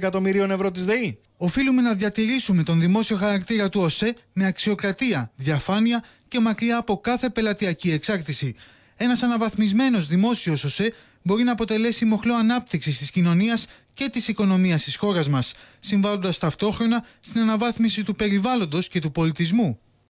εκατομμυρίων ευρώ ΔΕΗ. Οφείλουμε να διατηρήσουμε τον δημόσιο χαρακτήρα του ΟΣΕ με αξιοκρατία, διαφάνεια και μακριά από κάθε πελατειακή εξάρτηση. Ένας αναβαθμισμένος δημόσιος ΟΣΕ μπορεί να αποτελέσει μοχλό ανάπτυξης της κοινωνίας και της οικονομίας της χώρας μας, συμβάλλοντας ταυτόχρονα στην αναβάθμιση του περιβάλλοντος και του πολιτισμού.